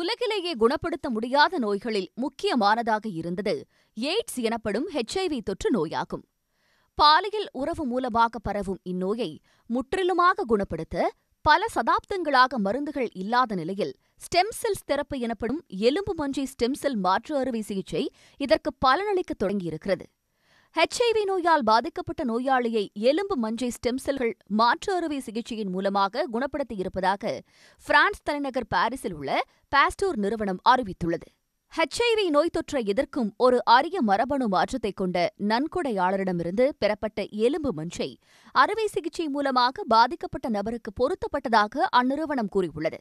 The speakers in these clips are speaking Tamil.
உலகிலேயே குணப்படுத்த முடியாத நோய்களில் முக்கியமானதாக இருந்தது எய்ட்ஸ் எனப்படும் ஹெச்ஐவி தொற்று நோயாகும் பாலியல் உறவு மூலமாக பரவும் இந்நோயை முற்றிலுமாக குணப்படுத்த பல சதாப்தங்களாக மருந்துகள் இல்லாத நிலையில் ஸ்டெம் செல்ஸ் தெரப்பு எனப்படும் எலும்பு மஞ்சி ஸ்டெம் செல் மாற்று அறுவை சிகிச்சை இதற்கு பலனளிக்க தொடங்கியிருக்கிறது ஹெச்ஐவி நோயால் பாதிக்கப்பட்ட நோயாளியை எலும்பு மஞ்சை ஸ்டெம் செல்கள் மாற்று அறுவை சிகிச்சையின் மூலமாக குணப்படுத்தி இருப்பதாக பிரான்ஸ் தலைநகர் பாரிஸில் உள்ள பாஸ்டோர் நிறுவனம் அறிவித்துள்ளது ஹெச்ஐவி நோய் தொற்றை எதிர்க்கும் ஒரு அரிய மரபணு மாற்றத்தை கொண்ட நன்கொடையாளரிடமிருந்து பெறப்பட்ட எலும்பு மஞ்சை அறுவை சிகிச்சை மூலமாக பாதிக்கப்பட்ட நபருக்கு பொருத்தப்பட்டதாக அந்நிறுவனம் கூறியுள்ளது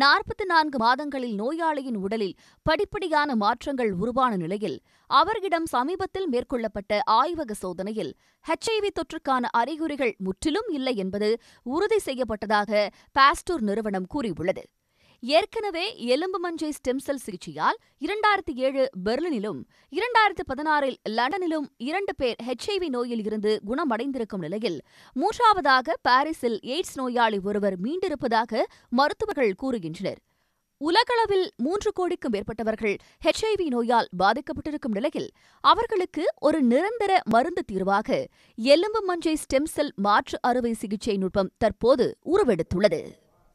நாற்பத்தி நான்கு மாதங்களில் நோயாளியின் உடலில் படிப்படியான மாற்றங்கள் உருவான நிலையில் அவர்களிடம் சமீபத்தில் மேற்கொள்ளப்பட்ட ஆய்வக சோதனையில் ஹெச்ஐவி தொற்றுக்கான அறிகுறிகள் முற்றிலும் இல்லை என்பது உறுதி செய்யப்பட்டதாக பாஸ்டூர் நிறுவனம் கூறியுள்ளது ஏற்கனவே எலும்பு மஞ்சை ஸ்டெம் செல் சிகிச்சையால் இரண்டாயிரத்தி ஏழு பெர்லினிலும் இரண்டாயிரத்து பதினாறில் லண்டனிலும் இரண்டு பேர் ஹெச்ஐவி நோயில் இருந்து குணமடைந்திருக்கும் நிலையில் மூன்றாவதாக பாரிஸில் எய்ட்ஸ் நோயாளி ஒருவர் மீண்டிருப்பதாக மருத்துவர்கள் கூறுகின்றனர் உலகளவில் மூன்று கோடிக்கும் மேற்பட்டவர்கள் ஹெச்ஐவி நோயால் பாதிக்கப்பட்டிருக்கும் நிலையில் அவர்களுக்கு ஒரு நிரந்தர மருந்து தீர்வாக எலும்பு மஞ்சை ஸ்டெம் செல் மாற்று அறுவை சிகிச்சை நுட்பம் தற்போது உருவெடுத்துள்ளது